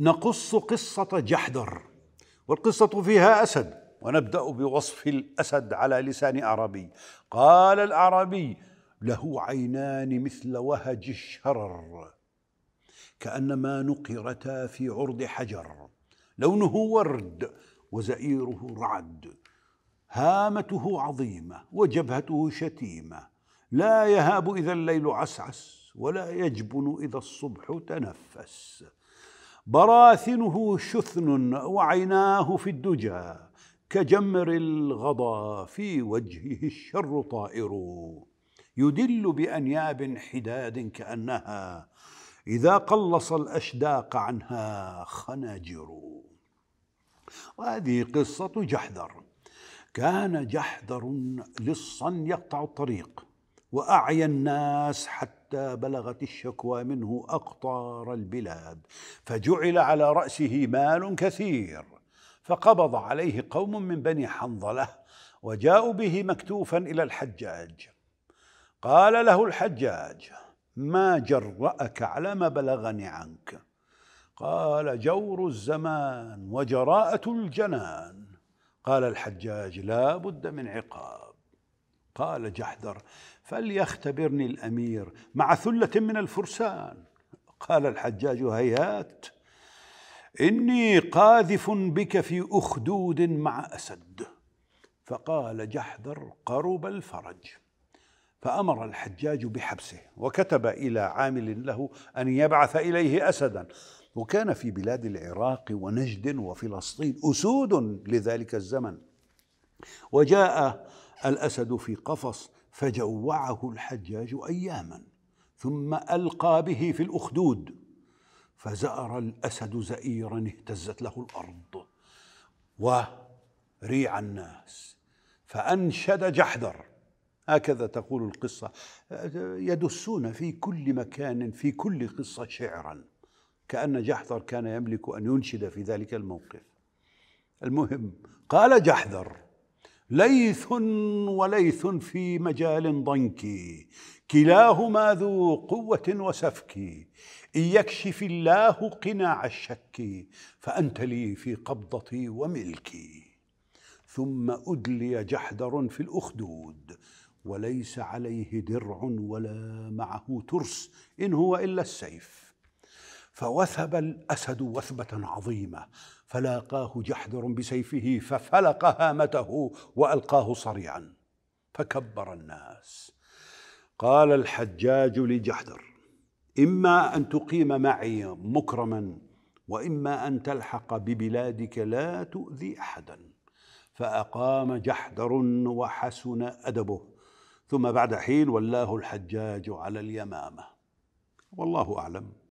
نقص قصة جحدر والقصة فيها أسد ونبدأ بوصف الأسد على لسان أعرابي قال الأعرابي له عينان مثل وهج الشرر كأنما نقرتا في عرض حجر لونه ورد وزئيره رعد هامته عظيمة وجبهته شتيمة لا يهاب إذا الليل عسعس ولا يجبن إذا الصبح تنفس براثنه شثن وعيناه في الدجى كجمر الغضا في وجهه الشر طائر يدل بأنياب حداد كأنها إذا قلص الأشداق عنها خناجر وهذه قصة جحذر كان جحذر لصا يقطع الطريق وأعيا الناس حتى بلغت الشكوى منه أقطار البلاد فجعل على رأسه مال كثير فقبض عليه قوم من بني حنظلة وجاءوا به مكتوفا إلى الحجاج قال له الحجاج ما جرأك على ما بلغني عنك قال جور الزمان وجراءة الجنان قال الحجاج لا بد من عقاب قال جحدر فليختبرني الأمير مع ثلة من الفرسان قال الحجاج هيهات إني قاذف بك في أخدود مع أسد فقال جحدر قرب الفرج فأمر الحجاج بحبسه وكتب إلى عامل له أن يبعث إليه أسدا وكان في بلاد العراق ونجد وفلسطين أسود لذلك الزمن وجاء الأسد في قفص فجوعه الحجاج أياما ثم ألقى به في الأخدود فزأر الأسد زئيرا اهتزت له الأرض وريع الناس فأنشد جحدر هكذا تقول القصة يدسون في كل مكان في كل قصة شعرا كأن جحدر كان يملك أن ينشد في ذلك الموقف المهم قال جحدر ليث وليث في مجال ضنك كلاهما ذو قوة وسفك إن يكشف الله قناع الشك فأنت لي في قبضتي وملكي ثم أدلي جحدر في الأخدود وليس عليه درع ولا معه ترس إن هو إلا السيف فوثب الأسد وثبة عظيمة فلاقاه جحدر بسيفه ففلق هامته وألقاه صريعا فكبر الناس قال الحجاج لجحدر إما أن تقيم معي مكرما وإما أن تلحق ببلادك لا تؤذي أحدا فأقام جحدر وحسن أدبه ثم بعد حين ولاه الحجاج على اليمامة والله أعلم